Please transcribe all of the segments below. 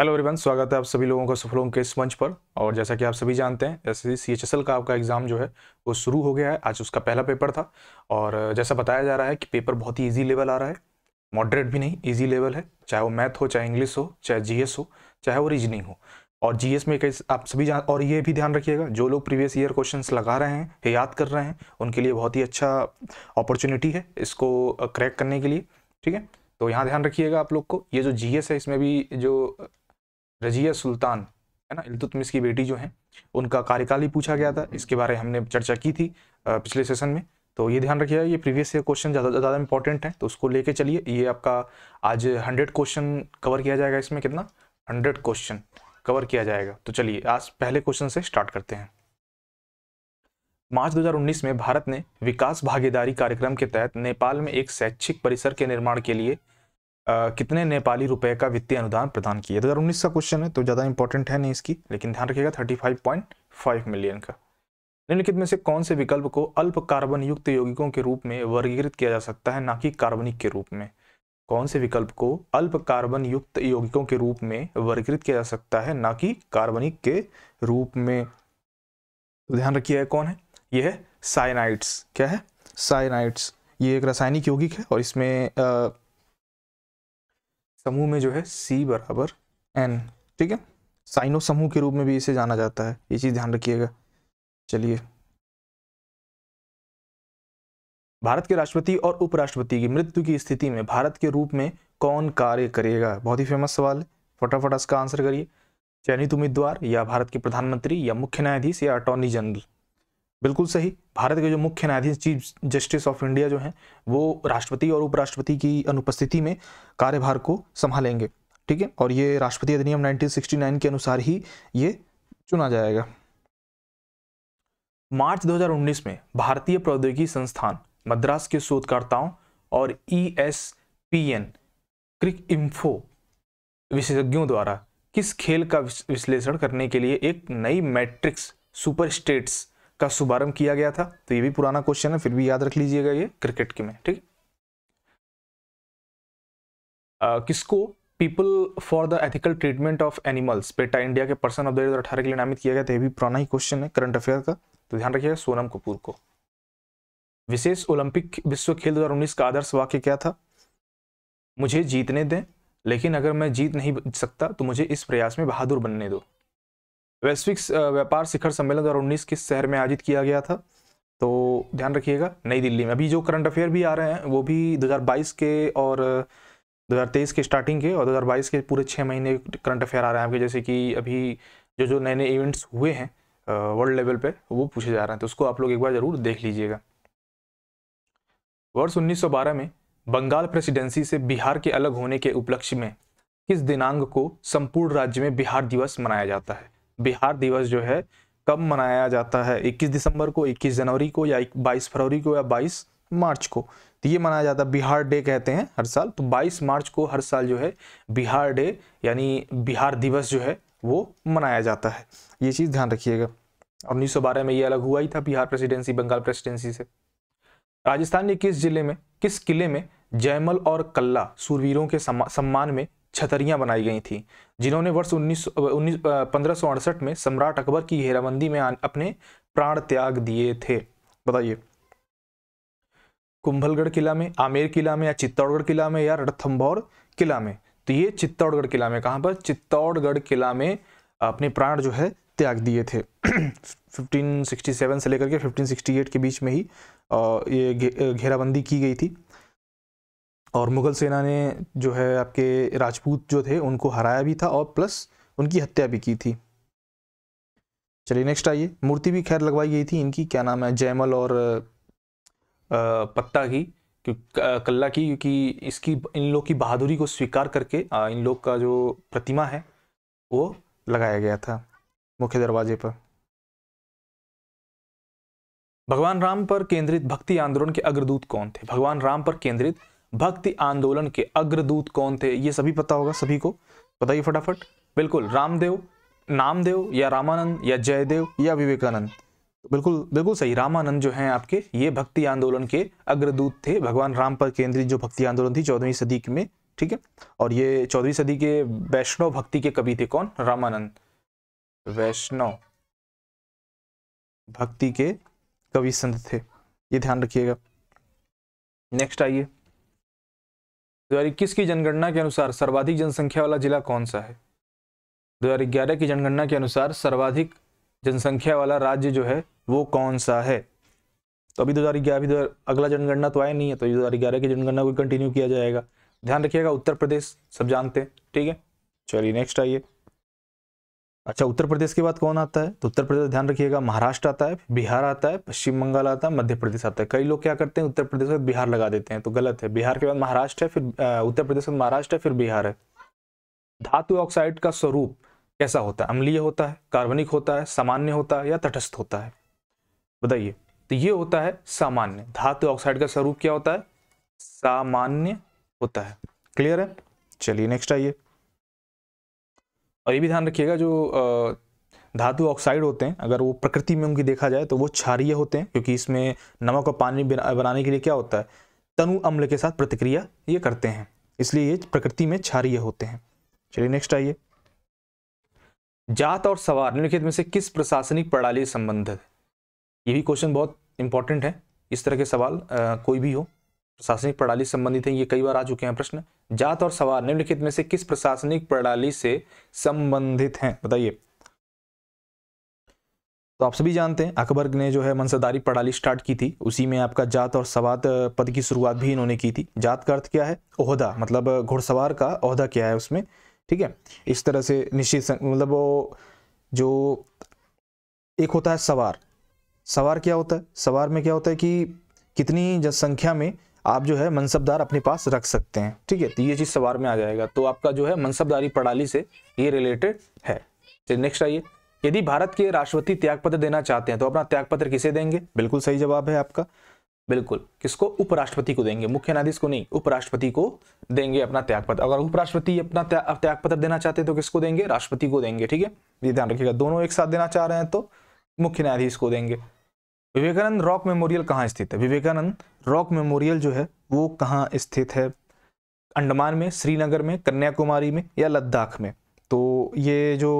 hello everyone स्वागत है आप सभी लोगों का सफलों के इस मंच पर और जैसा कि आप सभी जानते हैं जैसे सी एच एस एल का आपका एग्ज़ाम जो है वो शुरू हो गया है आज उसका पहला पेपर था और जैसा बताया जा रहा है कि पेपर बहुत ही ईजी लेवल आ रहा है मॉडरेट भी नहीं ईजी लेवल है चाहे वो मैथ हो चाहे इंग्लिश हो चाहे जी हो चाहे वो रीजनिंग हो और जी में कैसे आप सभी जान और ये भी ध्यान रखिएगा जो लोग प्रीवियस ईयर क्वेश्चन लगा रहे हैं याद कर रहे हैं उनके लिए बहुत ही अच्छा अपॉर्चुनिटी है इसको क्रैक करने के लिए ठीक है तो यहाँ ध्यान रखिएगा आप लोग को ये जो जी है इसमें भी जो रजिया सुल्तान है ना इलतुतमिस की बेटी जो है उनका कार्यकाल ही पूछा गया था इसके बारे में हमने चर्चा की थी पिछले सेशन में तो ये ध्यान रखिएगा ये प्रीवियस ईयर क्वेश्चन ज़्यादा ज़्यादा इंपॉर्टेंट है तो उसको लेके चलिए ये आपका आज हंड्रेड क्वेश्चन कवर किया जाएगा इसमें कितना हंड्रेड क्वेश्चन कवर किया जाएगा तो चलिए आज पहले क्वेश्चन से स्टार्ट करते हैं मार्च 2019 में भारत ने विकास भागीदारी कार्यक्रम के तहत नेपाल में एक शैक्षिक परिसर के निर्माण के लिए कितने नेपाली रुपए का वित्तीय अनुदान प्रदान किया दो तो हज़ार उन्नीस का क्वेश्चन है तो ज़्यादा इंपॉर्टेंट है नहीं इसकी लेकिन ध्यान रखिएगा thirty five point five million का निम्नलिखित में से कौन से विकल्प को अल्प कार्बन युक्त यौगिकों के रूप में वर्गीकृत किया जा सकता है ना कि कार्बनिक के रूप में कौन से विकल्प को अल्प कार्बन युक्त यौगिकों के रूप में वर्गीकृत किया जा सकता है ना कि कार्बनिक के रूप में तो ध्यान रखिएगा कौन है यह है साइनाइड्स क्या है साइनाइड्स ये एक रासायनिक यौगिक है और इसमें आ, समूह में जो है सी बराबर एन ठीक है साइनो समूह के रूप में भी इसे जाना जाता है ये चीज़ ध्यान रखिएगा चलिए भारत के राष्ट्रपति और उपराष्ट्रपति की मृत्यु की स्थिति में भारत के रूप में कौन कार्य करेगा बहुत ही फेमस सवाल है फटाफट इसका आंसर करिए चयनित उम्मीदवार या भारत के प्रधानमंत्री या मुख्य न्यायाधीश या अटॉर्नी जनरल बिल्कुल सही भारत के जो मुख्य न्यायाधीश चीफ जस्टिस ऑफ इंडिया जो हैं वो राष्ट्रपति और उपराष्ट्रपति की अनुपस्थिति में कार्यभार को संभालेंगे ठीक है और ये राष्ट्रपति अधिनियम 1969 के अनुसार ही ये चुना जाएगा मार्च 2019 में भारतीय प्रौद्योगिकी संस्थान मद्रास के शोधकर्ताओं और E S P N cricinfo विशेषज्ञों द्वारा किस खेल का विश्लेषण करने के लिए एक नई मैट्रिक्स सुपर स्टेट्स का शुभारंभ किया गया था तो ये भी पुराना क्वेश्चन है फिर भी याद रख लीजिएगा ये क्रिकेट के में ठीक किसको people for the ethical treatment of animals PETA India के पर्सन ऑफ दो हजार अठारह के लिए नामित किया गया था यह भी पुराना ही क्वेश्चन है करंट अफेयर का तो ध्यान रखिएगा सोनम कपूर को विशेष ओलंपिक विश्व खेल 2019 का आदर्श वाक्य क्या था मुझे जीतने दें लेकिन अगर मैं जीत नहीं सकता तो मुझे इस प्रयास में बहादुर बनने दो वैश्विक व्यापार शिखर सम्मेलन दो किस शहर में आयोजित किया गया था तो ध्यान रखिएगा नई दिल्ली में अभी जो करंट अफेयर भी आ रहे हैं वो भी 2022 के और 2023 के स्टार्टिंग के और 2022 के पूरे छः महीने करंट अफेयर आ रहे हैं आपके जैसे कि अभी जो जो नए नए इवेंट्स हुए हैं वर्ल्ड लेवल पे वो पूछे जा रहे हैं तो उसको आप लोग एक बार ज़रूर देख लीजिएगा वर्ष उन्नीस में बंगाल प्रेसिडेंसी से बिहार के अलग होने के उपलक्ष्य में किस दिनांक को संपूर्ण राज्य में बिहार दिवस मनाया जाता है बिहार दिवस जो है कब मनाया जाता है 21 दिसंबर को 21 जनवरी को या 22 फरवरी को या 22 मार्च को तो ये मनाया जाता है बिहार डे कहते हैं हर साल तो 22 मार्च को हर साल जो है बिहार डे यानी बिहार दिवस जो है वो मनाया जाता है ये चीज़ ध्यान रखिएगा और उन्नीस में ये अलग हुआ ही था बिहार प्रेसिडेंसी बंगाल प्रेसिडेंसी से राजस्थान के किस जिले में किस किले में जयमल और कल्ला सूरवीरों के सम्मान में छतरियां बनाई गई थी जिन्होंने वर्ष उन्नीस उन्नीस में सम्राट अकबर की घेराबंदी में अपने प्राण त्याग दिए थे बताइए कुंभलगढ़ किला में आमेर किला में या चित्तौड़गढ़ किला में या रणथम्भौर किला में तो ये चित्तौड़गढ़ किला में कहाँ पर चित्तौड़गढ़ किला में अपने प्राण जो है त्याग दिए थे 1567 से लेकर के 1568 के बीच में ही ये घेराबंदी की गई थी और मुग़ल सेना ने जो है आपके राजपूत जो थे उनको हराया भी था और प्लस उनकी हत्या भी की थी चलिए नेक्स्ट आइए मूर्ति भी खैर लगवाई गई थी इनकी क्या नाम है जयमल और पत्ता की कल्ला की क्योंकि इसकी इन लोग की बहादुरी को स्वीकार करके इन लोग का जो प्रतिमा है वो लगाया गया था मुख्य दरवाजे पर भगवान राम पर केंद्रित भक्ति आंदोलन के अग्रदूत कौन थे भगवान राम पर केंद्रित भक्ति आंदोलन के अग्रदूत कौन थे ये सभी पता होगा सभी को बताइए फटाफट बिल्कुल रामदेव नामदेव या रामानंद या जयदेव या विवेकानंद बिल्कुल बिल्कुल सही रामानंद जो हैं आपके ये भक्ति आंदोलन के अग्रदूत थे भगवान राम पर केंद्रित जो भक्ति आंदोलन थी चौदहवीं सदी में ठीक है और ये चौदहवीं सदी के वैष्णव भक्ति के कवि थे कौन रामानंद वैष्णव भक्ति के कवि संत थे ये ध्यान रखिएगा नेक्स्ट आइए दो हजार इक्कीस की जनगणना के अनुसार सर्वाधिक जनसंख्या वाला जिला कौन सा है दो हजार ग्यारह की जनगणना के अनुसार सर्वाधिक जनसंख्या वाला राज्य जो है वो कौन सा है तो अभी दो हज़ार ग्यारह अभी अगला जनगणना तो आया नहीं है तो दो हज़ार ग्यारह की जनगणना को कंटिन्यू किया जाएगा ध्यान रखिएगा उत्तर प्रदेश सब जानते हैं ठीक है चलिए नेक्स्ट आइए अच्छा उत्तर प्रदेश के बाद कौन आता है तो उत्तर प्रदेश ध्यान रखिएगा महाराष्ट्र आता है बिहार आता है पश्चिम बंगाल आता है मध्य प्रदेश आता है कई लोग क्या करते हैं उत्तर प्रदेश में बिहार लगा देते हैं तो गलत है बिहार के बाद महाराष्ट्र है फिर उत्तर प्रदेश में महाराष्ट्र है फिर बिहार है धातु ऑक्साइड का स्वरूप कैसा होता है अम्लीय होता है कार्बनिक होता है सामान्य होता है या तटस्थ होता है बताइए तो ये होता है सामान्य धातु ऑक्साइड का स्वरूप क्या होता है सामान्य होता है क्लियर है चलिए नेक्स्ट आइए और ये भी ध्यान रखिएगा जो धातु ऑक्साइड होते हैं अगर वो प्रकृति में उनकी देखा जाए तो वो क्षारिय होते हैं क्योंकि इसमें नमक और पानी बनाने के लिए क्या होता है तनु अम्ल के साथ प्रतिक्रिया ये करते हैं इसलिए ये प्रकृति में क्षारिय होते हैं चलिए नेक्स्ट आइए जात और सवार निम्नलिखित में से किस प्रशासनिक प्रणाली संबंधित ये भी क्वेश्चन बहुत इंपॉर्टेंट है इस तरह के सवाल आ, कोई भी हो प्रशासनिक प्रणाली संबंधित है ये कई बार आ चुके हैं प्रश्न जात और सवार निम्नलिखित में से किस प्रशासनिक प्रणाली से संबंधित हैं बताइए तो आप सभी जानते हैं अकबर ने जो है मनसदारी प्रणाली स्टार्ट की थी उसी में आपका जात और सवात पद की शुरुआत भी इन्होंने की थी जात का अर्थ क्या है ओहदा मतलब घुड़सवार का ओहदा क्या है उसमें ठीक है इस तरह से निश्चित मतलब वो जो एक होता है सवार सवार क्या होता है सवार में क्या होता है कि कितनी जनसंख्या में आप जो है मनसबदार अपने पास रख सकते हैं ठीक है तो ये चीज़ सवार में आ जाएगा तो आपका जो है मनसबदारी प्रणाली से ये रिलेटेड है नेक्स्ट तो आइए यदि भारत के राष्ट्रपति त्यागपत्र देना चाहते हैं तो अपना त्यागपत्र किसे देंगे बिल्कुल सही जवाब है आपका बिल्कुल किसको उपराष्ट्रपति को देंगे मुख्य न्यायाधीश को नहीं उपराष्ट्रपति को देंगे अपना त्यागपत्र अगर उपराष्ट्रपति अपना त्यागपत्र देना चाहते हैं तो किसको देंगे राष्ट्रपति को देंगे ठीक है ये ध्यान रखिएगा दोनों एक साथ देना चाह रहे हैं तो मुख्य न्यायाधीश को देंगे विवेकानंद रॉक मेमोरियल कहाँ स्थित है विवेकानंद रॉक मेमोरियल जो है वो कहाँ स्थित है अंडमान में श्रीनगर में कन्याकुमारी में या लद्दाख में तो ये जो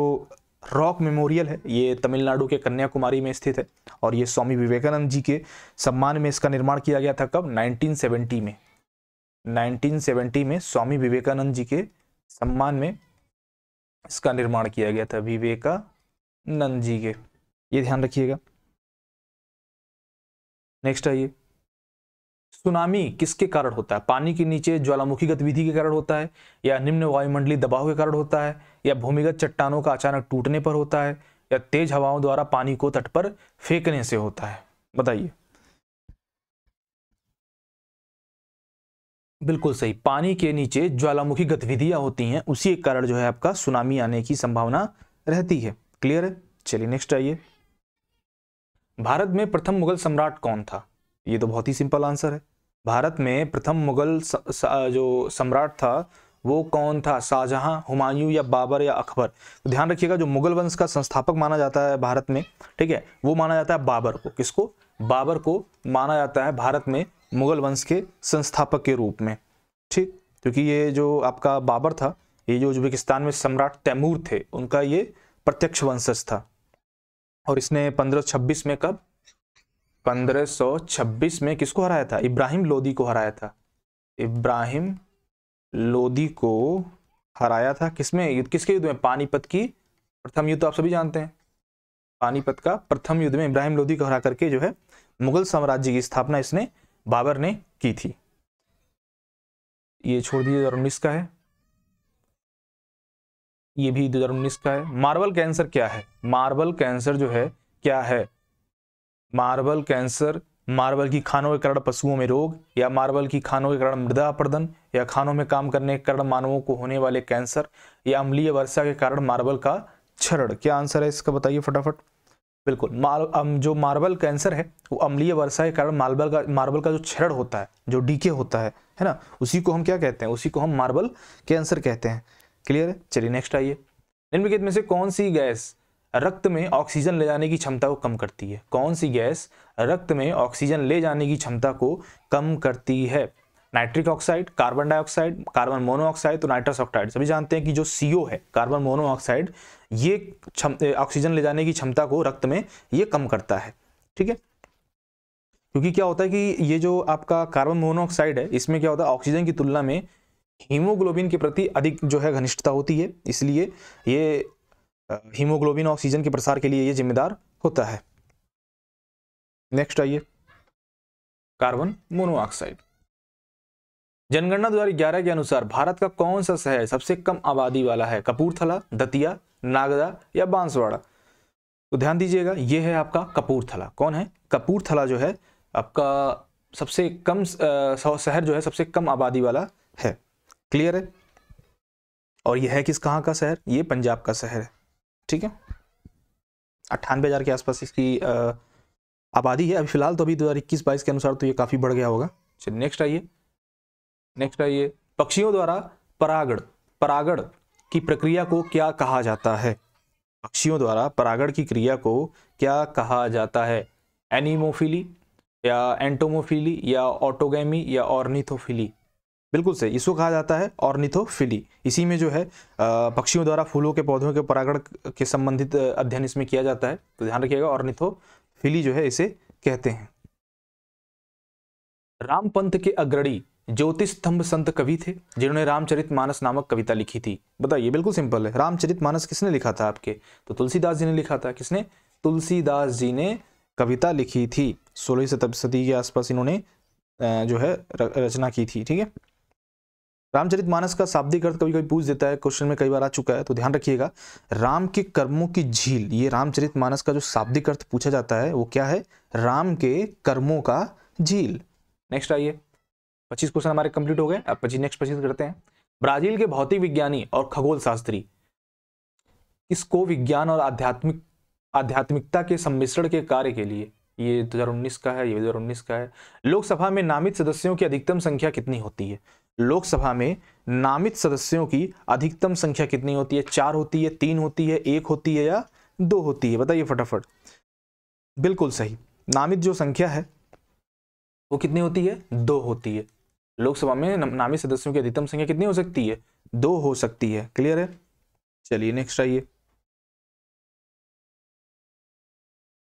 रॉक मेमोरियल है ये तमिलनाडु के कन्याकुमारी में स्थित है और ये स्वामी विवेकानंद जी के सम्मान में इसका निर्माण किया गया था कब 1970 में 1970 में स्वामी विवेकानंद जी के सम्मान में इसका निर्माण किया गया था विवेकानंद जी के ये ध्यान रखिएगा नेक्स्ट आइए सुनामी किसके कारण होता है पानी के नीचे ज्वालामुखी गतिविधि के कारण होता है या निम्न वायुमंडलीय दबाव के कारण होता है या भूमिगत चट्टानों का अचानक टूटने पर होता है या तेज हवाओं द्वारा पानी को तट पर फेंकने से होता है बताइए बिल्कुल सही पानी के नीचे ज्वालामुखी गतिविधियां होती हैं उसी के कारण जो है आपका सुनामी आने की संभावना रहती है क्लियर है चलिए नेक्स्ट आइए भारत में प्रथम मुगल सम्राट कौन था ये तो बहुत ही सिंपल आंसर है भारत में प्रथम मुगल स, स, जो सम्राट था वो कौन था शाहजहां हुमायूं या बाबर या अकबर तो ध्यान रखिएगा जो मुगल वंश का संस्थापक माना जाता है भारत में ठीक है वो माना जाता है बाबर को किसको बाबर को माना जाता है भारत में मुगल वंश के संस्थापक के रूप में ठीक क्योंकि ये जो आपका बाबर था ये जो उज्बेकिस्तान में सम्राट तैमूर थे उनका ये प्रत्यक्ष वंशज था और इसने 1526 में कब 1526 में किसको हराया था इब्राहिम लोदी को हराया था इब्राहिम लोदी को हराया था किसमें युद्ध किसके युद्ध में पानीपत की प्रथम युद्ध तो आप सभी जानते हैं पानीपत का प्रथम युद्ध में इब्राहिम लोदी को हरा करके जो है मुगल साम्राज्य की स्थापना इसने बाबर ने की थी ये छोड़ दीजिए और उन्नीस का है ये भी 2019 का है मार्बल कैंसर क्या है मार्बल कैंसर जो है क्या है मार्बल कैंसर मार्बल की खानों के कारण पशुओं में रोग या मार्बल की खानों के कारण मृदा अपर्दन या खानों में काम करने के कारण मानवों को होने वाले कैंसर या अम्लीय वर्षा के कारण मार्बल का क्षरण क्या आंसर है इसका बताइए फटाफट बिल्कुल मार, जो मार्बल कैंसर है वो अम्लीय वर्षा के कारण मार्बल का मार्बल का जो क्षरण होता है जो डीके होता है है ना उसी को हम क्या कहते हैं उसी को हम मार्बल कैंसर कहते हैं क्लियर है चलिए नेक्स्ट आइए निम्नलिखित में से कौन सी गैस रक्त में ऑक्सीजन ले जाने की क्षमता को कम करती है कौन सी गैस रक्त में ऑक्सीजन ले जाने की क्षमता को कम करती है nitric oxide carbon dioxide carbon monoxide तो नाइट्रस ऑक्साइड सभी जानते हैं कि जो सीओ है कार्बन मोनोऑक्साइड ये ऑक्सीजन ले जाने की क्षमता को रक्त में ये कम करता है ठीक है क्योंकि क्या होता है कि ये जो आपका कार्बन मोनोऑक्साइड है इसमें क्या होता है ऑक्सीजन की तुलना में हीमोग्लोबिन के प्रति अधिक जो है घनिष्ठता होती है इसलिए ये हीमोग्लोबिन ऑक्सीजन के प्रसार के लिए ये जिम्मेदार होता है नेक्स्ट आइए कार्बन मोनोऑक्साइड जनगणना 2011 के अनुसार भारत का कौन सा शहर सबसे कम आबादी वाला है कपूरथला दतिया नागदा या बांसवाड़ा तो ध्यान दीजिएगा ये है आपका कपूरथला कौन है कपूरथला जो है आपका सबसे कम शहर जो है सबसे कम आबादी वाला है क्लियर है और यह है किस कहाँ का शहर ये पंजाब का शहर है ठीक है अट्ठानबे हज़ार के आसपास इसकी आबादी है अभी फिलहाल तो अभी दो हज़ार इक्कीस बाईस के अनुसार तो ये काफ़ी बढ़ गया होगा चलिए अच्छा, नेक्स्ट आइए नेक्स्ट आइए पक्षियों द्वारा परागण परागण की प्रक्रिया को क्या कहा जाता है पक्षियों द्वारा परागण की क्रिया को क्या कहा जाता है एनिमोफिली या एंटोमोफिली या ऑटोगेमी या ऑर्निथोफिली बिल्कुल सही इसको कहा जाता है ऑर्निथोफिली इसी में जो है पक्षियों द्वारा फूलों के पौधों के परागण के संबंधित अध्ययन इसमें किया जाता है तो ध्यान रखिएगा ऑर्निथोफिली जो है इसे कहते हैं रामपंथ के अग्रणी ज्योतिष स्तंभ संत कवि थे जिन्होंने रामचरित मानस नामक कविता लिखी थी बताइए बिल्कुल सिंपल है रामचरित मानस किसने लिखा था आपके तो तुलसीदास जी ने लिखा था किसने तुलसीदास जी ने कविता लिखी थी सोलह सदी के आसपास इन्होंने जो है रचना की थी ठीक है रामचरित मानस का शाब्दिक अर्थ कभी कभी पूछ देता है क्वेश्चन में कई बार आ चुका है तो ध्यान रखिएगा राम के कर्मों की झील ये रामचरित मानस का जो शाब्दिक अर्थ पूछा जाता है वो क्या है राम के कर्मों का झील नेक्स्ट आइए पच्चीस क्वेश्चन हमारे कंप्लीट हो गए अब पच्चीस नेक्स्ट पच्चीस करते हैं ब्राजील के भौतिक विज्ञानी और खगोल शास्त्री इसको विज्ञान और आध्यात्मिक आध्यात्मिकता के सम्मिश्रण के कार्य के लिए ये 2019 का है ये 2019 का है लोकसभा में नामित सदस्यों की अधिकतम संख्या कितनी होती है लोकसभा में नामित सदस्यों की अधिकतम संख्या कितनी होती है चार होती है तीन होती है एक होती है या दो होती है बताइए फटाफट बिल्कुल सही नामित जो संख्या है वो कितनी होती है दो होती है लोकसभा में नामित सदस्यों की अधिकतम संख्या कितनी हो सकती है दो हो सकती है क्लियर है चलिए नेक्स्ट आइए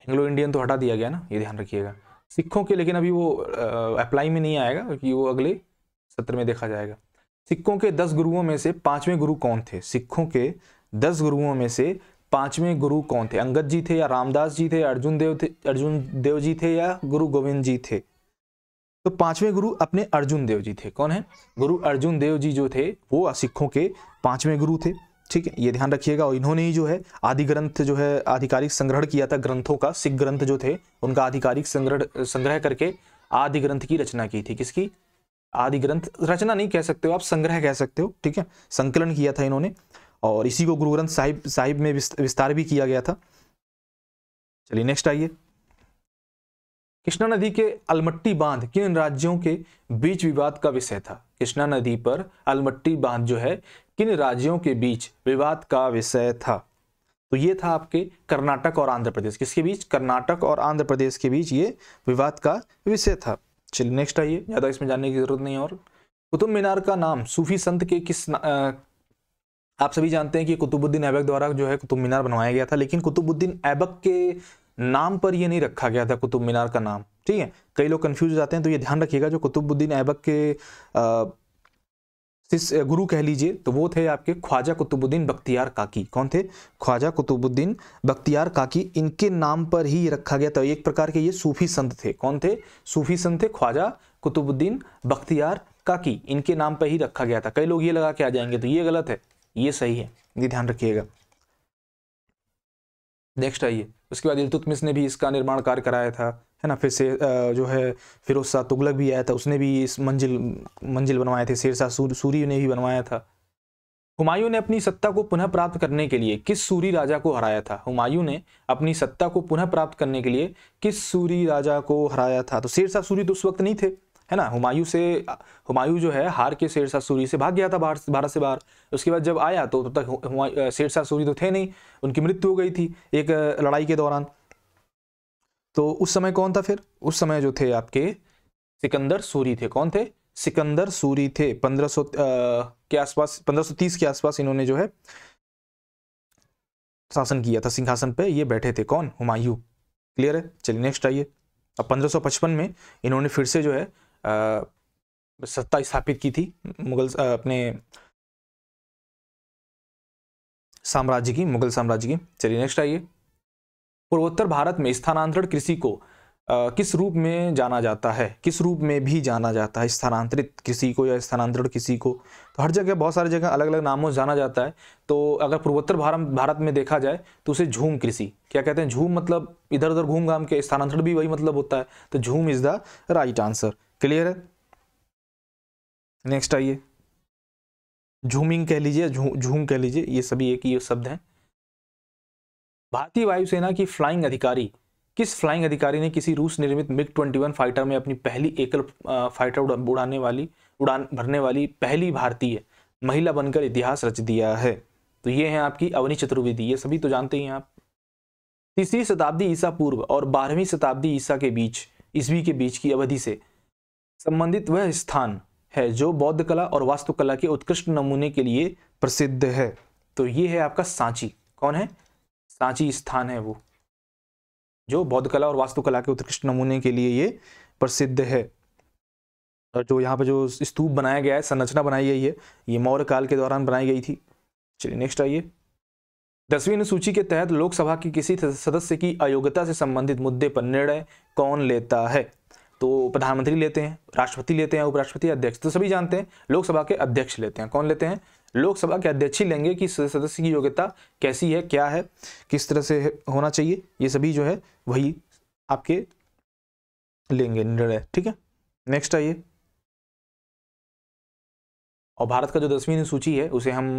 एंग्लो इंडियन तो हटा दिया गया ना ये ध्यान रखिएगा सिखों के लेकिन अभी वो अप्लाई में नहीं आएगा क्योंकि वो अगले सत्र में देखा जाएगा सिखों के दस गुरुओं में से पांचवें गुरु कौन थे सिखों के दस गुरुओं में से पांचवें गुरु कौन थे अंगद जी थे या रामदास जी थे अर्जुन देव थे अर्जुन देव जी थे या गुरु गोविंद जी थे तो पांचवें गुरु अपने अर्जुन देव जी थे कौन है गुरु अर्जुन देव जी जो थे वो सिखों के पांचवें गुरु थे ठीक है ये ध्यान रखिएगा और इन्होंने ही जो है आदि ग्रंथ जो है आधिकारिक संग्रहण किया था ग्रंथों का सिख ग्रंथ जो थे उनका आधिकारिक संग्रह संग्रह करके आदि ग्रंथ की रचना की थी किसकी आदि ग्रंथ रचना नहीं कह सकते हो आप संग्रह कह सकते हो ठीक है संकलन किया था इन्होंने और इसी को गुरु ग्रंथ साहिब साहिब में विस्तार भी किया गया था चलिए नेक्स्ट आइए कृष्णा नदी के अलमट्टी बांध किन राज्यों के बीच विवाद का विषय था कृष्णा नदी पर अलमट्टी बांध जो है किन राज्यों के बीच विवाद का विषय था तो ये था आपके कर्नाटक और आंध्र प्रदेश किसके बीच कर्नाटक और आंध्र प्रदेश के बीच ये विवाद का विषय था चलिए नेक्स्ट आइए ज़्यादा इसमें जानने की ज़रूरत नहीं और कुतुब मीनार का नाम सूफी संत के किस न, आ, आप सभी जानते हैं कि कुतुबुद्दीन ऐबक द्वारा जो है कुतुब मीनार बनवाया गया था लेकिन कुतुबुद्दीन ऐबक के नाम पर यह नहीं रखा गया था कुतुब मीनार का नाम ठीक है कई लोग कन्फ्यूज हो जाते हैं तो ये ध्यान रखिएगा जो कुतुबुद्दीन ऐबक के आ, गुरु कह लीजिए तो वो थे आपके ख्वाजा कुतुबुद्दीन बख्तियार काकी कौन थे ख्वाजा कुतुबुद्दीन बख्तियार काकी इनके नाम पर ही रखा गया था एक प्रकार के ये सूफी संत थे कौन थे सूफी संत थे ख्वाजा कुतुबुद्दीन बख्तियार काकी इनके नाम पर ही रखा गया था कई लोग ये लगा के आ जाएंगे तो ये गलत है ये सही है ये ध्यान रखिएगा नेक्स्ट आइए उसके बाद इलतुतमिस ने भी इसका निर्माण कार्य कराया था है ना फिर से जो है फिरोज शाह तुगलक भी आया था उसने भी इस मंजिल मंजिल बनवाए थे शेरशाह सूरी ने भी बनवाया था हुमायूं ने अपनी सत्ता को पुनः प्राप्त करने के लिए किस सूरी राजा को हराया था हुमायूं ने अपनी सत्ता को पुनः प्राप्त करने के लिए किस सूरी राजा को हराया था तो शेरशाह सूरी तो उस वक्त नहीं थे है ना हुमायूं से हुमायूं जो है हार के शेरशाह सूरी से भाग गया था बाहर भारत से बाहर उसके बाद जब आया तो तब तो तक शेरशाह सूरी तो थे नहीं उनकी मृत्यु हो गई थी एक लड़ाई के दौरान तो उस समय कौन था फिर उस समय जो थे आपके सिकंदर सूरी थे कौन थे सिकंदर सूरी थे 1500 आ, के आसपास 1530 के आसपास इन्होंने जो है शासन किया था सिंहासन पे ये बैठे थे कौन हुमायूं क्लियर है चलिए नेक्स्ट आइए अब 1555 में इन्होंने फिर से जो है आ, सत्ता स्थापित की थी मुगल आ, अपने साम्राज्य की मुगल साम्राज्य की चलिए नेक्स्ट आइए पूर्वोत्तर भारत में स्थानांतरण कृषि को आ, किस रूप में जाना जाता है किस रूप में भी जाना जाता है स्थानांतरित कृषि को या स्थानांतरण कृषि को तो हर जगह बहुत सारी जगह अलग अलग नामों से जाना जाता है तो अगर पूर्वोत्तर भारत भारत में देखा जाए तो उसे झूम कृषि क्या कहते हैं झूम मतलब इधर उधर घूम घाम के स्थानांतरण भी वही मतलब होता है तो zoom is the right answer clear है नेक्स्ट आइए झूमिंग कह लीजिए झूम कह लीजिए ये सभी एक ही शब्द हैं भारतीय वायुसेना की फ्लाइंग अधिकारी किस फ्लाइंग अधिकारी ने किसी रूस निर्मित मिग 21 फाइटर में अपनी पहली एकल फाइटर उड़ाने वाली उड़ान भरने वाली पहली भारतीय महिला बनकर इतिहास रच दिया है तो ये है आपकी अवनी चतुर्वेदी ये सभी तो जानते ही आप तीसरी शताब्दी ईसा पूर्व और बारहवीं शताब्दी ईसा के बीच ईस्वी के बीच की अवधि से संबंधित वह स्थान है जो बौद्ध कला और वास्तुकला के उत्कृष्ट नमूने के लिए प्रसिद्ध है तो ये है आपका सांची कौन है सांची स्थान है वो जो बौद्ध कला और वास्तुकला के उत्कृष्ट नमूने के लिए ये प्रसिद्ध है और जो यहाँ पे जो स्तूप बनाया गया है संरचना बनाई गई है ये मौर्य काल के दौरान बनाई गई थी चलिए नेक्स्ट आइए दसवीं अनुसूची के तहत लोकसभा की किसी सदस्य की अयोग्यता से संबंधित मुद्दे पर निर्णय कौन लेता है तो प्रधानमंत्री लेते हैं राष्ट्रपति लेते हैं उपराष्ट्रपति अध्यक्ष तो सभी जानते हैं लोकसभा के अध्यक्ष लेते हैं कौन लेते हैं लोकसभा के अध्यक्ष ही लेंगे कि सदस्य की योग्यता कैसी है क्या है किस तरह से होना चाहिए ये सभी जो है वही आपके लेंगे निर्णय ठीक है नेक्स्ट आइए और भारत का जो दसवीं सूची है उसे हम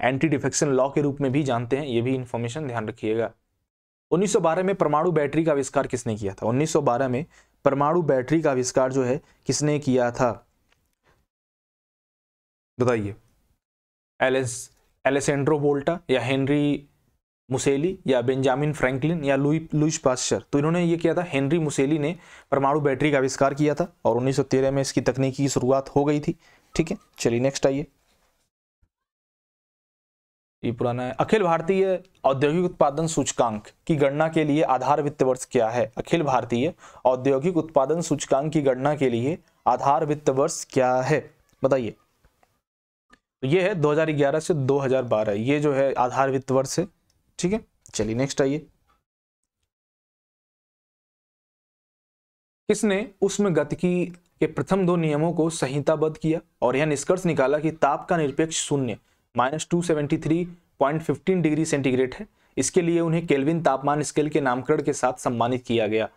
एंटी डिफेक्शन लॉ के रूप में भी जानते हैं ये भी इंफॉर्मेशन ध्यान रखिएगा 1912 में परमाणु बैटरी का आविष्कार किसने किया था 1912 में परमाणु बैटरी का आविष्कार जो है किसने किया था बताइए एलेस एलेसेंड्रो बोल्टा या हेनरी मुसेली या बेंजामिन फ्रैंकलिन या लुई लुइस पास्चर तो इन्होंने ये किया था हेनरी मुसेली ने परमाणु बैटरी का आविष्कार किया था और 1913 में इसकी तकनीकी की शुरुआत हो गई थी ठीक है चलिए नेक्स्ट आइए ये पुराना है अखिल भारतीय औद्योगिक उत्पादन सूचकांक की गणना के लिए आधार वित्त वर्ष क्या है अखिल भारतीय औद्योगिक उत्पादन सूचकांक की गणना के लिए आधार वित्त वर्ष क्या है बताइए तो ये है 2011 से 2012 ये जो है आधार वित्त वर्ष है ठीक है चलिए नेक्स्ट आइए किसने उसमें गतिकी के प्रथम दो नियमों को संहिताबद्ध किया और यह निष्कर्ष निकाला कि ताप का निरपेक्ष शून्य minus two seventy three point fifteen degree centigrade है इसके लिए उन्हें केल्विन तापमान स्केल के नामकरण के साथ सम्मानित किया गया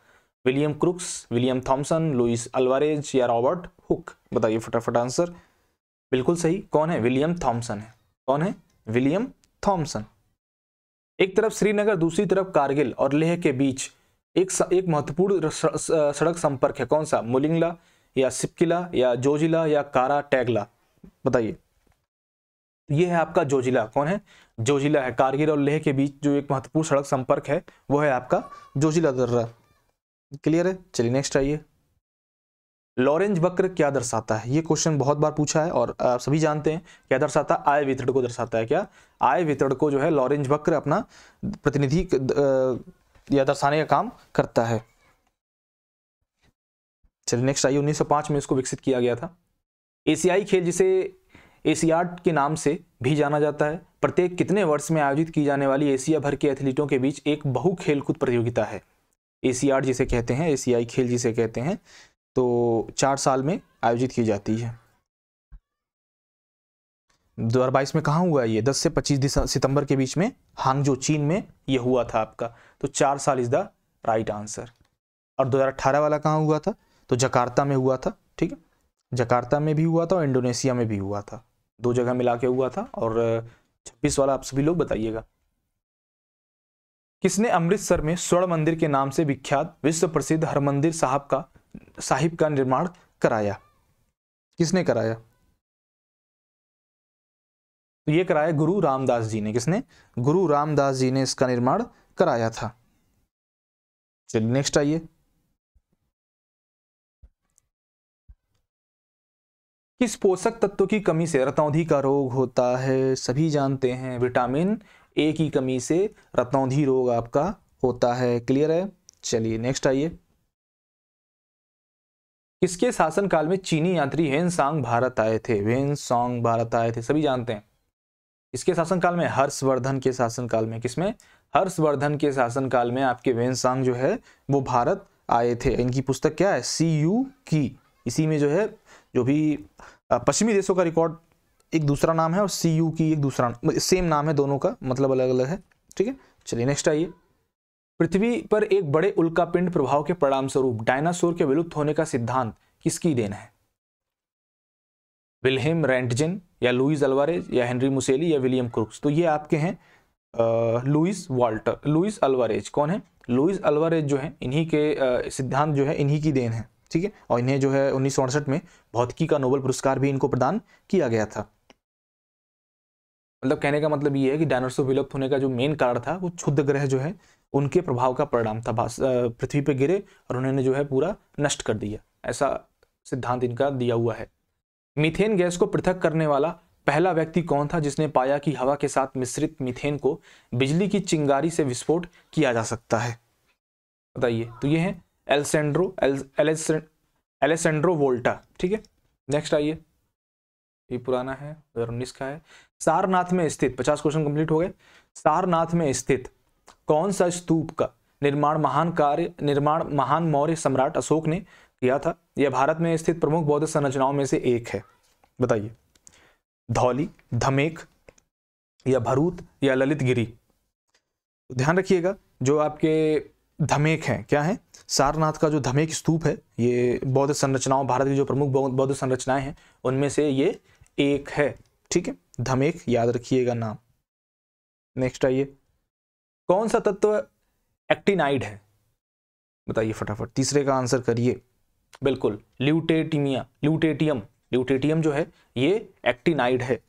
William Crookes William Thomson Louis Alvarez या रॉबर्ट हुक बताइए फटाफट आंसर बिल्कुल सही कौन है विलियम थॉम्सन है कौन है विलियम थॉम्सन एक तरफ श्रीनगर दूसरी तरफ कारगिल और लेह के बीच एक स, एक महत्वपूर्ण सड़क संपर्क है कौन सा मुलिंगला या सिपकिला या जोजिला या कारा टैगला बताइए यह है आपका जोजिला कौन है जोजिला है कारगिल और लेह के बीच जो एक महत्वपूर्ण सड़क संपर्क है वो है आपका जोजिला दर्रा क्लियर है चलिए नेक्स्ट आइए लॉरेंज वक्र क्या दर्शाता है ये क्वेश्चन बहुत बार पूछा है और आप सभी जानते हैं क्या दर्शाता है आय वितरण को दर्शाता है क्या आय वितरण को जो है लॉरेंज वक्र अपना प्रतिनिधि या दर्शाने का काम करता है चलिए नेक्स्ट आइए 1905 में इसको विकसित किया गया था एशियाई खेल जिसे एशियाड के नाम से भी जाना जाता है प्रत्येक कितने वर्ष में आयोजित की जाने वाली एशिया भर के एथलीटों के बीच एक बहु खेलकूद प्रतियोगिता है एशियाड जिसे कहते हैं एशियाई खेल जिसे कहते हैं तो चार साल में आयोजित की जाती है दो हज़ार बाईस में कहाँ हुआ ये दस से पच्चीस सितंबर के बीच में हांगजो चीन में ये हुआ था आपका तो चार साल इज़ द राइट आंसर और 2018 वाला कहाँ हुआ था तो जकार्ता में हुआ था ठीक है जकार्ता में भी हुआ था और इंडोनेशिया में भी हुआ था दो जगह मिला के हुआ था और छब्बीस वाला आप सभी लोग बताइएगा किसने अमृतसर में स्वर्ण मंदिर के नाम से विख्यात विश्व प्रसिद्ध हरमंदिर साहब का साहिब का निर्माण कराया किसने कराया तो ये कराया गुरु रामदास जी ने किसने गुरु रामदास जी ने इसका निर्माण कराया था चलिए नेक्स्ट आइए किस पोषक तत्व की कमी से रतौंधी का रोग होता है सभी जानते हैं विटामिन ए की कमी से रतौंधी रोग आपका होता है क्लियर है चलिए नेक्स्ट आइए शासन शासनकाल में चीनी यात्री हेन सांग भारत आए थे वेन सॉन्ग भारत आए थे सभी जानते हैं इसके शासनकाल में हर्षवर्धन के शासनकाल में किसमें हर्षवर्धन के शासनकाल में आपके वेन सांग जो है वो भारत आए थे इनकी पुस्तक क्या है सी यू की इसी में जो है जो भी पश्चिमी देशों का रिकॉर्ड एक दूसरा नाम है और सी यू की एक दूसरा सेम नाम है दोनों का मतलब अलग अलग है ठीक है चलिए नेक्स्ट आइए पृथ्वी पर एक बड़े उल्कापिंड प्रभाव के परिणाम स्वरूप डायनासोर के विलुप्त होने का सिद्धांत किसकी देन है विलहेम रेंटजिन या लुइस अलवारेज या हेनरी मुसेली या विलियम क्रुक्स तो ये आपके हैं लुइस वाल्टर लुइस अलवारेज कौन है लुइस अलवारेज जो है इन्हीं के सिद्धांत जो है इन्हीं की देन है ठीक है और इन्हें जो है उन्नीस में भौतिकी का नोबल पुरस्कार भी इनको प्रदान किया गया था मतलब कहने का मतलब ये है कि डायनासोर विलुप्त होने का जो मेन कारण था वो क्षुद्र ग्रह जो है उनके प्रभाव का परिणाम था पृथ्वी पर गिरे और उन्होंने जो है पूरा नष्ट कर दिया ऐसा सिद्धांत इनका दिया हुआ है मीथेन गैस को पृथक करने वाला पहला व्यक्ति कौन था जिसने पाया कि हवा के साथ मिश्रित मीथेन को बिजली की चिंगारी से विस्फोट किया जा सकता है बताइए तो ये है एलसेंड्रो एलेसेंड्रो वोल्टा ठीक है नेक्स्ट आइए ये पुराना है दो का है सारनाथ में स्थित पचास क्वेश्चन कंप्लीट हो गए सारनाथ में स्थित कौन सा स्तूप का निर्माण महान कार्य निर्माण महान मौर्य सम्राट अशोक ने किया था यह भारत में स्थित प्रमुख बौद्ध संरचनाओं में से एक है बताइए धौली धमेक या भरूत या ललित गिरी तो ध्यान रखिएगा जो आपके धमेक हैं क्या है सारनाथ का जो धमेक स्तूप है ये बौद्ध संरचनाओं भारत की जो प्रमुख बौद्ध संरचनाएं हैं उनमें से ये एक है ठीक है धमेक याद रखिएगा नाम नेक्स्ट आइए कौन सा तत्व एक्टिनाइड है बताइए फटाफट तीसरे का आंसर करिए बिल्कुल ल्यूटेटिमिया ल्यूटेटियम ल्यूटेटियम जो है ये एक्टिनाइड है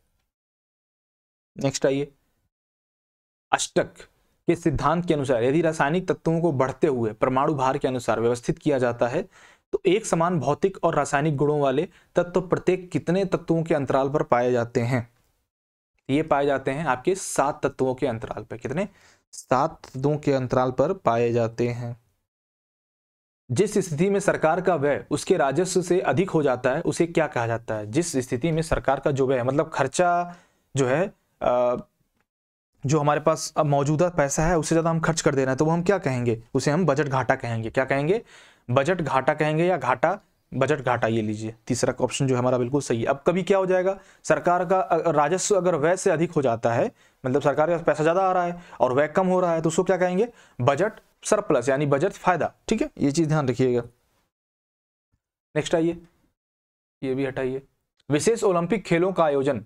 नेक्स्ट आइए अष्टक के सिद्धांत के अनुसार यदि रासायनिक तत्वों को बढ़ते हुए परमाणु भार के अनुसार व्यवस्थित किया जाता है तो एक समान भौतिक और रासायनिक गुणों वाले तत्व प्रत्येक कितने तत्वों के अंतराल पर पाए जाते हैं ये पाए जाते हैं आपके सात तत्वों के अंतराल पर कितने सात सदों के अंतराल पर पाए जाते हैं जिस स्थिति में सरकार का व्यय उसके राजस्व से अधिक हो जाता है उसे क्या कहा जाता है जिस स्थिति में सरकार का जो व्यय मतलब खर्चा जो है जो हमारे पास अब मौजूदा पैसा है उससे ज़्यादा हम खर्च कर दे रहे हैं तो वो हम क्या कहेंगे उसे हम बजट घाटा कहेंगे क्या कहेंगे बजट घाटा कहेंगे या घाटा बजट घाटा ये लीजिए तीसरा ऑप्शन जो है हमारा बिल्कुल सही है अब कभी क्या हो जाएगा सरकार का राजस्व अगर व्यय से अधिक हो जाता है मतलब सरकार के पास पैसा ज़्यादा आ रहा है और वैक कम हो रहा है तो उसको क्या कहेंगे बजट सरप्लस यानी बजट फायदा ठीक है ये चीज़ ध्यान रखिएगा नेक्स्ट आइए ये भी हटाइए विशेष ओलंपिक खेलों का आयोजन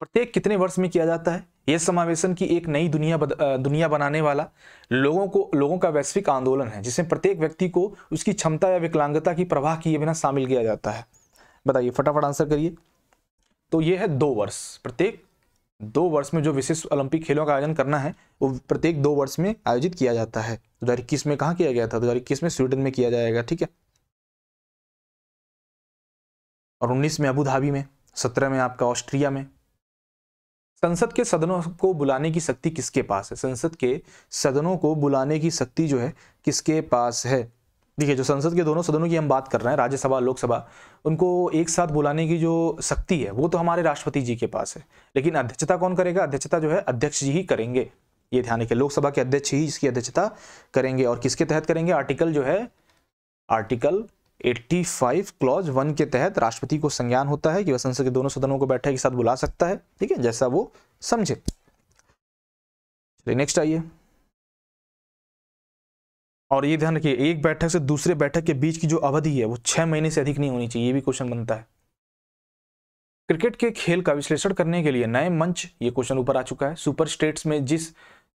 प्रत्येक कितने वर्ष में किया जाता है यह समावेशन की एक नई दुनिया बद, दुनिया बनाने वाला लोगों को लोगों का वैश्विक आंदोलन है जिसमें प्रत्येक व्यक्ति को उसकी क्षमता या विकलांगता की प्रवाह किए बिना शामिल किया जाता है बताइए फटाफट आंसर करिए तो यह है दो वर्ष प्रत्येक दो वर्ष में जो विशेष ओलंपिक खेलों का आयोजन करना है वो प्रत्येक दो वर्ष में आयोजित किया जाता है दो हज़ार इक्कीस में कहा किया गया था दो हज़ार इक्कीस में स्वीडन में किया जाएगा ठीक है और उन्नीस में अबूधाबी में सत्रह में आपका ऑस्ट्रिया में संसद के सदनों को बुलाने की शक्ति किसके पास है संसद के सदनों को बुलाने की शक्ति जो है किसके पास है देखिए जो संसद के दोनों सदनों की हम बात कर रहे हैं राज्यसभा लोकसभा उनको एक साथ बुलाने की जो शक्ति है वो तो हमारे राष्ट्रपति जी के पास है लेकिन अध्यक्षता कौन करेगा अध्यक्षता जो है अध्यक्ष जी ही करेंगे ये ध्यान रखिए लोकसभा के अध्यक्ष ही इसकी अध्यक्षता करेंगे और किसके तहत करेंगे आर्टिकल जो है आर्टिकल 85 क्लॉज वन के तहत राष्ट्रपति को संज्ञान होता है कि वह संसद के दोनों सदनों को बैठक के साथ बुला सकता है ठीक है जैसा वो समझे नेक्स्ट आइए और ये ध्यान रखिए एक बैठक से दूसरे बैठक के बीच की जो अवधि है वो छह महीने से अधिक नहीं होनी चाहिए ये भी क्वेश्चन बनता है क्रिकेट के खेल का विश्लेषण करने के लिए नए मंच ये क्वेश्चन ऊपर आ चुका है सुपर स्टेट्स में जिस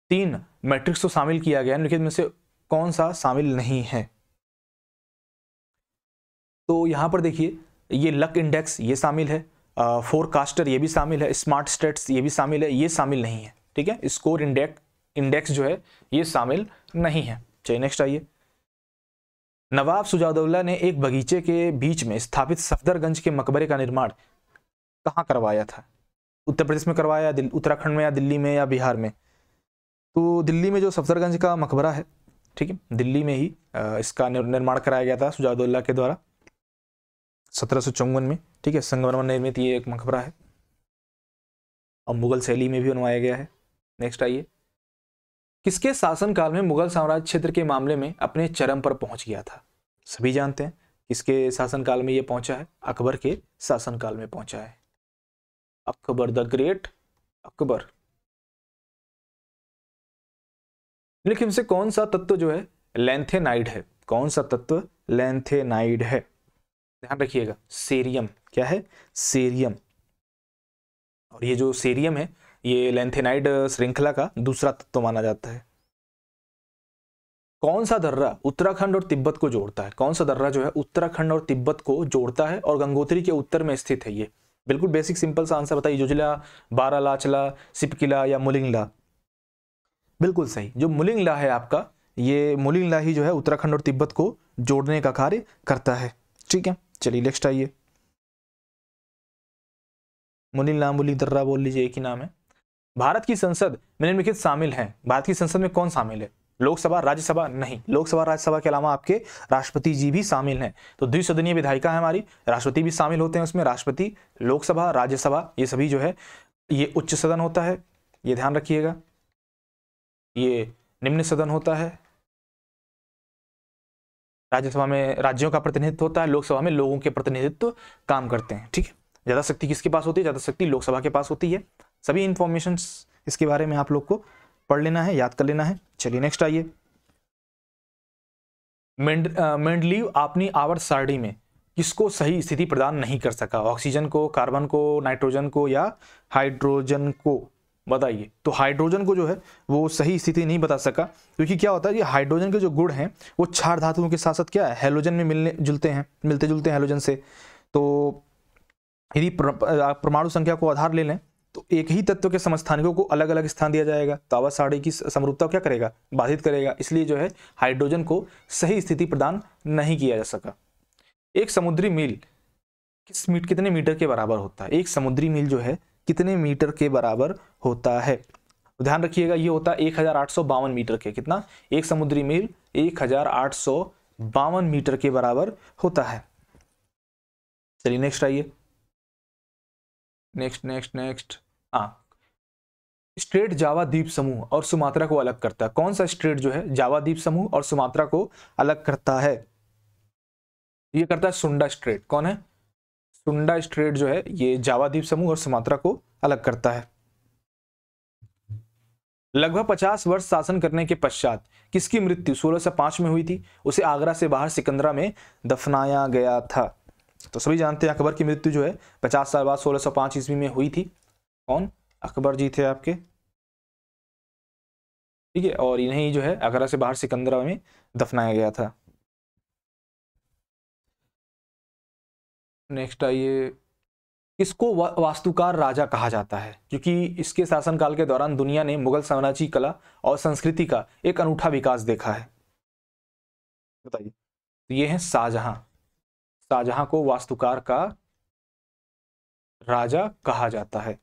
तीन मैट्रिक्स को शामिल किया गया है में से कौन सा शामिल नहीं है तो यहां पर देखिए ये लक इंडेक्स ये शामिल है फोरकास्टर ये भी शामिल है स्मार्ट स्टेट्स ये भी शामिल है ये शामिल नहीं है ठीक है स्कोर इंडेक्स इंडेक्स जो है ये शामिल नहीं है चलिए नेक्स्ट आइए नवाब सुजादउल्ला ने एक बगीचे के बीच में स्थापित सफदरगंज के मकबरे का निर्माण कहाँ करवाया था उत्तर प्रदेश में करवाया उत्तराखंड में या दिल्ली में या बिहार में तो दिल्ली में जो सफदरगंज का मकबरा है ठीक है दिल्ली में ही इसका निर्माण कराया गया था सुजादुल्ला के द्वारा सत्रह में ठीक है संगमरमर निर्मित ये एक मकबरा है और मुगल शैली में भी बनवाया गया है नेक्स्ट आइए किसके शासनकाल में मुगल साम्राज्य क्षेत्र के मामले में अपने चरम पर पहुंच गया था सभी जानते हैं किसके शासनकाल में यह पहुंचा है अकबर के शासनकाल में पहुंचा है अकबर द ग्रेट अकबर लेकिन से कौन सा तत्व जो है लेंथेनाइड है कौन सा तत्व लेंथेनाइड है ध्यान रखिएगा सेरियम क्या है सेरियम और ये जो सेरियम है ये लेंथेनाइड श्रृंखला का दूसरा तत्व माना जाता है कौन सा दर्रा उत्तराखंड और तिब्बत को जोड़ता है कौन सा दर्रा जो है उत्तराखंड और तिब्बत को जोड़ता है और गंगोत्री के उत्तर में स्थित है ये बिल्कुल बेसिक सिंपल सा आंसर बताइए जुजला बारालाचला सिपकिला या मुलिंगला बिल्कुल सही जो मुलिंगला है आपका ये मुलिंगला ही जो है उत्तराखंड और तिब्बत को जोड़ने का कार्य करता है ठीक है चलिए नेक्स्ट आइए मुलिंगला मुलिंग दर्रा बोल लीजिए एक ही नाम है भारत की संसद में निम्नलिखित शामिल है भारत की संसद में कौन शामिल है लोकसभा राज्यसभा नहीं लोकसभा राज्यसभा के अलावा आपके राष्ट्रपति जी भी शामिल हैं तो द्विसदनीय विधायिका है हमारी राष्ट्रपति भी शामिल होते हैं उसमें राष्ट्रपति लोकसभा राज्यसभा ये सभी जो है ये उच्च सदन होता है ये ध्यान रखिएगा ये निम्न सदन होता है राज्यसभा में राज्यों का प्रतिनिधित्व होता है लोकसभा में लोगों के प्रतिनिधित्व काम करते हैं ठीक है ज़्यादा शक्ति किसके पास होती है ज़्यादा शक्ति लोकसभा के पास होती है सभी इन्फॉर्मेशन इसके बारे में आप लोग को पढ़ लेना है याद कर लेना है चलिए नेक्स्ट आइए मेंडलीव अपनी आवर सारणी में किसको सही स्थिति प्रदान नहीं कर सका ऑक्सीजन को कार्बन को नाइट्रोजन को या हाइड्रोजन को बताइए तो हाइड्रोजन को जो है वो सही स्थिति नहीं बता सका क्योंकि क्या होता है कि हाइड्रोजन के जो गुण हैं वो क्षार धातुओं के साथ साथ क्या है हेलोजन में मिलने जुलते हैं मिलते जुलते हैं हेलोजन से तो यदि परमाणु संख्या को आधार ले लें तो एक ही तत्व के समस्थानिकों को अलग अलग स्थान दिया जाएगा तो आवाज साड़ी की समरूपता क्या करेगा बाधित करेगा इसलिए जो है हाइड्रोजन को सही स्थिति प्रदान नहीं किया जा सका एक समुद्री मील किस मीट कितने मीटर के बराबर होता है एक समुद्री मील जो है कितने मीटर के बराबर होता है तो ध्यान रखिएगा ये होता है एक मीटर के कितना एक समुद्री मील एक मीटर के बराबर होता है चलिए नेक्स्ट आइए नेक्स्ट नेक्स्ट नेक्स्ट हाँ स्ट्रेट जावा द्वीप समूह और सुमात्रा को अलग करता है कौन सा स्ट्रेट जो है जावा द्वीप समूह और सुमात्रा को अलग करता है ये करता है सुंडा स्ट्रेट कौन है सुंडा स्ट्रेट जो है ये जावा द्वीप समूह और सुमात्रा को अलग करता है लगभग 50 वर्ष शासन करने के पश्चात किसकी मृत्यु 1605 में हुई थी उसे आगरा से बाहर सिकंदरा में दफनाया गया था तो सभी जानते हैं अकबर की मृत्यु जो है 50 साल बाद 1605 ईस्वी में हुई थी कौन अकबर जी थे आपके ठीक है और इन्हें जो है आगरा से बाहर सिकंदरा में दफनाया गया था नेक्स्ट आइए इसको वा, वास्तुकार राजा कहा जाता है क्योंकि इसके शासनकाल के दौरान दुनिया ने मुगल साम्राज्य कला और संस्कृति का एक अनूठा विकास देखा है बताइए तो ये है शाहजहां शाहजहां को वास्तुकार का राजा कहा जाता है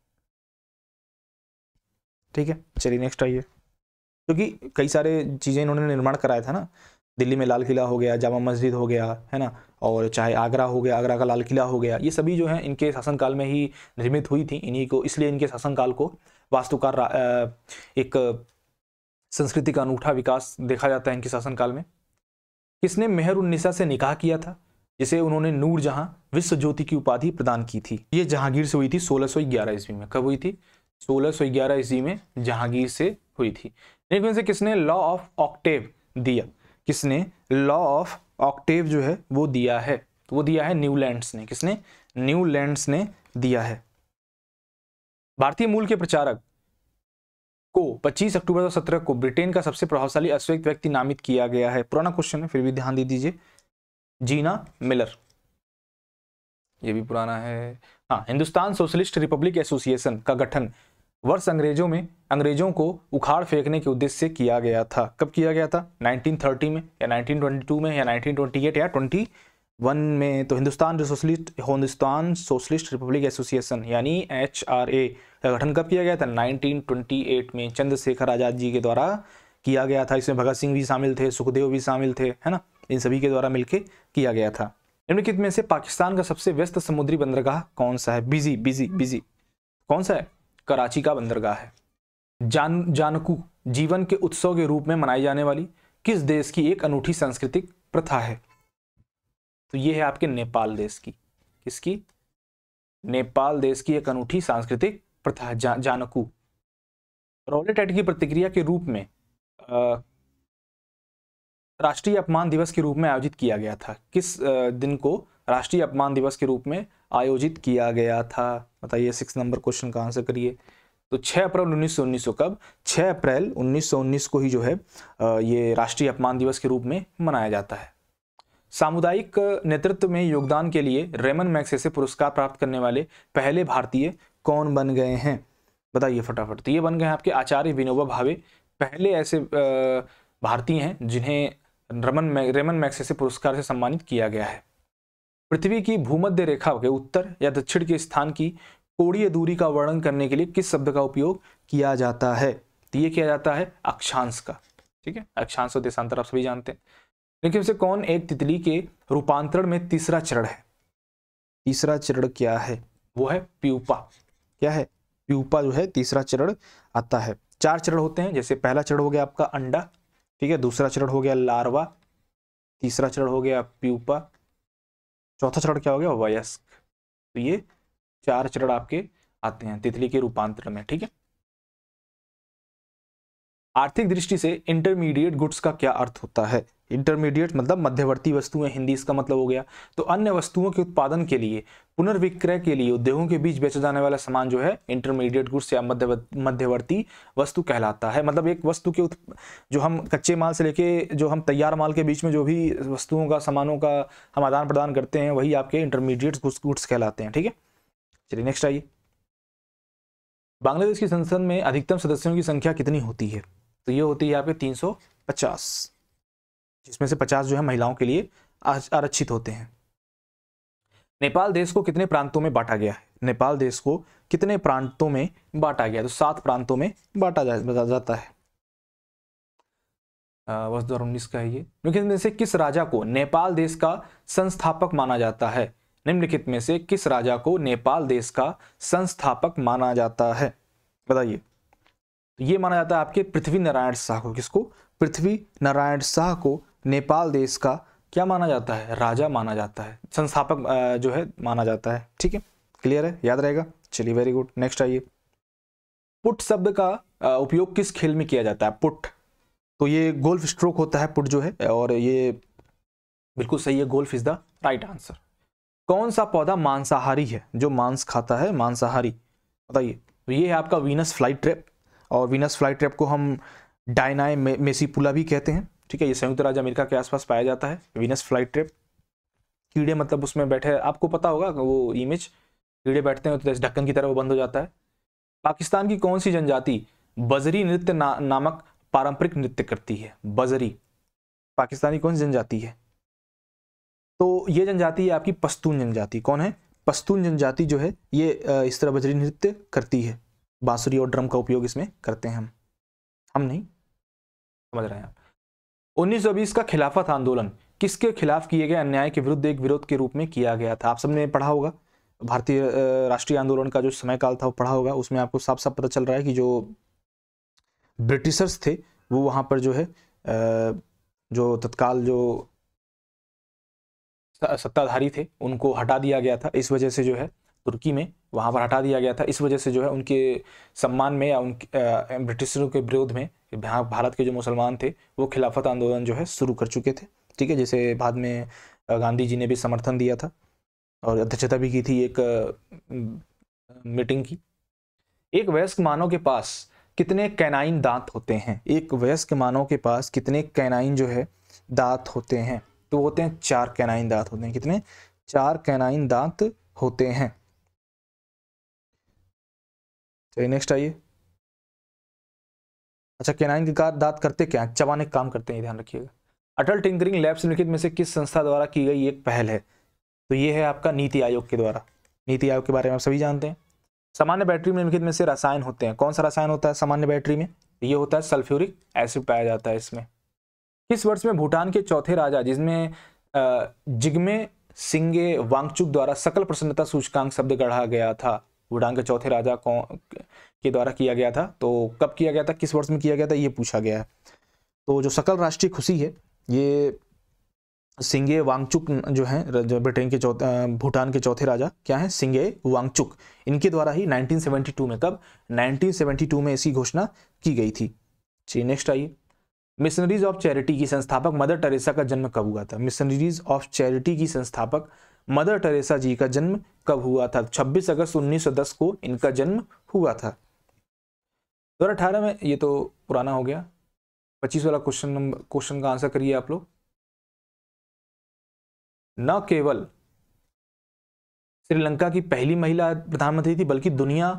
ठीक है चलिए नेक्स्ट आइए क्योंकि तो कई सारे चीज़ें इन्होंने निर्माण कराया था ना दिल्ली में लाल किला हो गया जामा मस्जिद हो गया है ना और चाहे आगरा हो गया आगरा का लाल किला हो गया ये सभी जो हैं इनके शासनकाल में ही निर्मित हुई थी इन्हीं को इसलिए इनके शासनकाल को वास्तुकार एक संस्कृति का अनूठा विकास देखा जाता है इनके शासनकाल में किसने मेहर उन्निसा से निकाह किया था जिसे उन्होंने नूर जहां विश्व ज्योति की उपाधि प्रदान की थी ये जहांगीर से हुई थी 1611 ईस्वी में कब हुई थी सोलह सौ ग्यारह ईस्वी में जहांगीर से हुई थी से किसने लॉ ऑफ ऑक्टेव दिया किसने लॉ ऑफ ऑक्टेव जो है वो दिया है तो वो दिया है न्यूलैंड्स ने किसने न्यूलैंड्स ने दिया है भारतीय मूल के प्रचारक को 25 अक्टूबर 2017 को ब्रिटेन का सबसे प्रभावशाली अश्वेत व्यक्ति नामित किया गया है पुराना क्वेश्चन है फिर भी ध्यान दे दीजिए जीना मिलर ये भी पुराना है हाँ हिंदुस्तान सोशलिस्ट रिपब्लिक एसोसिएशन का गठन वर्ष अंग्रेजों में अंग्रेजों को उखाड़ फेंकने के उद्देश्य से किया गया था कब किया गया था 1930 में या 1922 में या 1928 या 21 में तो हिंदुस्तान जो socialist Hindustan socialist republic association यानी एच का गठन कब किया गया था 1928 में चंद्रशेखर आज़ाद जी के द्वारा किया गया था इसमें भगत सिंह भी शामिल थे सुखदेव भी शामिल थे है ना इन सभी के द्वारा मिलकर किया गया था निम्नलिखित में से पाकिस्तान का सबसे व्यस्त समुद्री बंदरगाह कौन सा है बिजी बिजी बिजी कौन सा है कराची का बंदरगाह है जान जानकू जीवन के उत्सव के रूप में मनाई जाने वाली किस देश की एक अनूठी सांस्कृतिक प्रथा है तो ये है आपके नेपाल देश की किसकी नेपाल देश की एक अनूठी सांस्कृतिक प्रथा जा, जानकू रोलेटेट की प्रतिक्रिया के रूप में राष्ट्रीय अपमान दिवस के रूप में आयोजित किया गया था किस आ, दिन को राष्ट्रीय अपमान दिवस के रूप में आयोजित किया गया था बताइए सिक्स नंबर क्वेश्चन का आंसर करिए तो 6 अप्रैल उन्नीस सौ कब 6 अप्रैल उन्नीस को ही जो है ये राष्ट्रीय अपमान दिवस के रूप में मनाया जाता है सामुदायिक नेतृत्व में योगदान के लिए रेमन मैक्से से पुरस्कार प्राप्त करने वाले पहले भारतीय कौन बन गए हैं बताइए फटाफट तो ये बन गए हैं आपके आचार्य विनोबा भावे पहले ऐसे भारतीय हैं जिन्हें रमन रेमन मैक्से से पुरस्कार से सम्मानित किया गया है पृथ्वी की भूमध्य रेखा के उत्तर या दक्षिण के स्थान की कोड़ीय दूरी का वर्णन करने के लिए किस शब्द का उपयोग किया जाता है तो ये किया जाता है अक्षांश का ठीक है अक्षांश और देशांतर आप सभी जानते हैं लेकिन उसे कौन एक तितली के रूपांतरण में तीसरा चरण है तीसरा चरण क्या है वो है प्यूपा क्या है प्यूपा जो है तीसरा चरण आता है चार चरण होते हैं जैसे पहला चरण हो गया आपका अंडा ठीक है दूसरा चरण हो गया लार्वा तीसरा चरण हो गया प्यूपा चौथा चरण क्या हो गया वयस्क तो ये चार चरण आपके आते हैं तितली के रूपांतरण में ठीक है आर्थिक दृष्टि से इंटरमीडिएट गुड्स का क्या अर्थ होता है इंटरमीडिएट मतलब मध्यवर्ती वस्तुएं हिंदी इसका मतलब हो गया तो अन्य वस्तुओं के उत्पादन के लिए पुनर्विक्रय के लिए उद्योगों के बीच बेचा जाने वाला सामान जो है इंटरमीडिएट गुड्स या मध्यवर्ती वस्तु कहलाता है मतलब एक वस्तु के जो हम कच्चे माल से लेके जो हम तैयार माल के बीच में जो भी वस्तुओं का सामानों का हम आदान प्रदान करते हैं वही आपके इंटरमीडिएट गुड्स कहलाते हैं ठीक है चलिए नेक्स्ट आइए बांग्लादेश की संसद में अधिकतम सदस्यों की संख्या कितनी होती है तो ये होती है आपके तीन सौ पचास जिसमें से पचास जो है महिलाओं के लिए आरक्षित होते हैं नेपाल देश को कितने प्रांतों में बांटा गया है नेपाल देश को कितने प्रांतों में बांटा गया तो सात प्रांतों में बांटा जा, जा, जाता है वर्ष दो उन्नीस का है ये निम्नलिखित में से किस राजा को नेपाल देश का संस्थापक माना जाता है निम्नलिखित में से किस राजा को नेपाल देश का संस्थापक माना जाता है बताइए तो ये माना जाता है आपके पृथ्वी नारायण शाह को किसको पृथ्वी नारायण शाह को नेपाल देश का क्या माना जाता है राजा माना जाता है संस्थापक जो है माना जाता है ठीक है क्लियर है याद रहेगा चलिए वेरी गुड नेक्स्ट आइए पुट शब्द का उपयोग किस खेल में किया जाता है पुट तो ये गोल्फ स्ट्रोक होता है पुट जो है और ये बिल्कुल सही है golf is the right answer कौन सा पौधा मांसाहारी है जो मांस खाता है मांसाहारी बताइए तो ये है आपका वीनस फ्लाइट ट्रैप और वीनस फ्लाई ट्रैप को हम डायनाए मे, मेसीपुला भी कहते हैं ठीक है ये संयुक्त राज्य अमेरिका के आसपास पाया जाता है वीनस फ्लाई ट्रैप कीड़े मतलब उसमें बैठे आपको पता होगा वो इमेज कीड़े बैठते हैं तो ढक्कन की तरह वो बंद हो जाता है पाकिस्तान की कौन सी जनजाति बजरी नृत्य ना, नामक पारंपरिक नृत्य करती है बजरी पाकिस्तानी कौन सी जनजाति है तो ये जनजाति है आपकी पस्तून जनजाति कौन है पस्तून जनजाति जो है ये इस तरह बजरी नृत्य करती है बांसुरी और ड्रम का उपयोग इसमें करते हैं हम हम नहीं समझ रहे हैं आप उन्नीस का खिलाफत आंदोलन किसके खिलाफ किए गए अन्याय के विरुद्ध एक विरोध के रूप में किया गया था आप सबने पढ़ा होगा भारतीय राष्ट्रीय आंदोलन का जो समय काल था वो पढ़ा होगा उसमें आपको साफ साफ पता चल रहा है कि जो ब्रिटिशर्स थे वो वहां पर जो है जो तत्काल जो सत्ताधारी थे उनको हटा दिया गया था इस वजह से जो है तुर्की में वहाँ पर हटा दिया गया था इस वजह से जो है उनके सम्मान में या उन ब्रिटिशरों के विरोध में भारत के जो मुसलमान थे वो खिलाफत आंदोलन जो है शुरू कर चुके थे ठीक है जैसे बाद में गांधी जी ने भी समर्थन दिया था और अध्यक्षता भी की थी एक मीटिंग की एक वयस्क मानव के पास कितने कैनाइन दांत होते हैं एक वयस्क मानव के पास कितने कैनाइन जो है दांत होते हैं तो होते हैं चार कैनाइन दांत होते हैं कितने चार कैनाइन दांत होते हैं चलिए नेक्स्ट आइए अच्छा केनाइन के दांत करते क्या चबाने का काम करते हैं ध्यान रखिएगा अटल टिंकरिंग लैब्स निम्नलिखित में से किस संस्था द्वारा की गई एक पहल है तो ये है आपका नीति आयोग के द्वारा नीति आयोग के बारे में आप सभी जानते हैं सामान्य बैटरी में निम्नलिखित में से रसायन होते हैं कौन सा रसायन होता है सामान्य बैटरी में ये होता है सल्फ्यूरिक एसिड पाया जाता है इसमें किस वर्ष में भूटान के चौथे राजा जिसमें जिग्मे सिंगे वांगचुक द्वारा सकल प्रसन्नता सूचकांक शब्द गढ़ा गया था भूटान के चौथे राजा कौन के द्वारा किया गया था तो कब किया गया था किस वर्ष में किया गया था ये पूछा गया है तो जो सकल राष्ट्रीय खुशी है ये सिंगे वांगचुक जो है ब्रिटेन के चौथे भूटान के चौथे राजा क्या है सिंगे वांगचुक इनके द्वारा ही 1972 में कब 1972 में इसकी घोषणा की गई थी चलिए नेक्स्ट आइए मिशनरीज ऑफ चैरिटी की संस्थापक मदर टेरेसा का जन्म कब हुआ था मिशनरीज ऑफ चैरिटी की संस्थापक मदर टेरेसा जी का जन्म कब हुआ था 26 अगस्त 1910 को इनका जन्म हुआ था दो हजार में ये तो पुराना हो गया पच्चीस वाला क्वेश्चन नंबर क्वेश्चन का आंसर करिए आप लोग न केवल श्रीलंका की पहली महिला प्रधानमंत्री थी बल्कि दुनिया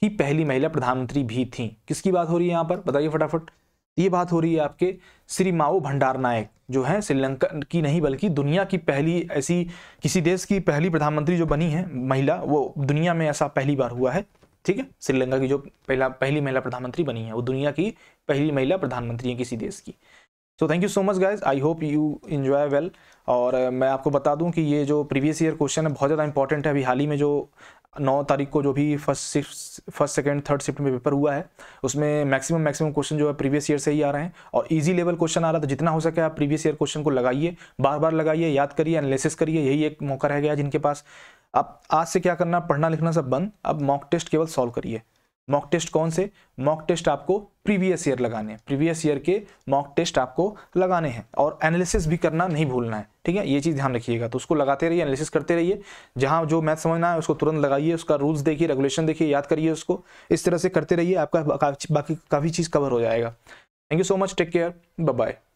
की पहली महिला प्रधानमंत्री भी थी किसकी बात हो रही है यहां पर बताइए फटाफट ये बात हो रही है आपके श्री माओ भंडार नायक जो है श्रीलंका की नहीं बल्कि दुनिया की पहली ऐसी किसी देश की पहली प्रधानमंत्री जो बनी है महिला वो दुनिया में ऐसा पहली बार हुआ है ठीक है श्रीलंका की जो पहला पहली महिला प्रधानमंत्री बनी है वो दुनिया की पहली महिला प्रधानमंत्री है किसी देश की so thank you so much guys I hope you enjoy well और मैं आपको बता दूं कि ये जो प्रीवियस ईयर क्वेश्चन है बहुत ज़्यादा इंपॉर्टेंट है अभी हाल ही में जो नौ तारीख को जो भी first first second third shift में पेपर हुआ है उसमें मैक्सिमम मैक्सिमम क्वेश्चन जो है प्रीवियस ईयर से ही आ रहे हैं और इजी लेवल क्वेश्चन आ रहा है तो जितना हो सके आप प्रीवियस ईयर क्वेश्चन को लगाइए बार बार लगाइए याद करिए एनालिसिस करिए यही एक मौका रह गया जिनके पास अब आज से क्या करना पढ़ना लिखना सब बंद अब मॉक टेस्ट केवल सॉल्व करिए मॉक टेस्ट कौन से मॉक टेस्ट आपको प्रीवियस ईयर लगाने हैं प्रीवियस ईयर के मॉक टेस्ट आपको लगाने हैं और एनालिसिस भी करना नहीं भूलना है ठीक है ये चीज़ ध्यान रखिएगा तो उसको लगाते रहिए एनालिसिस करते रहिए जहाँ जो मैथ समझना है उसको तुरंत लगाइए उसका रूल्स देखिए रेगुलेशन देखिए याद करिए उसको इस तरह से करते रहिए आपका बाकी काफ़ी चीज़ कवर हो जाएगा thank you so much take care bye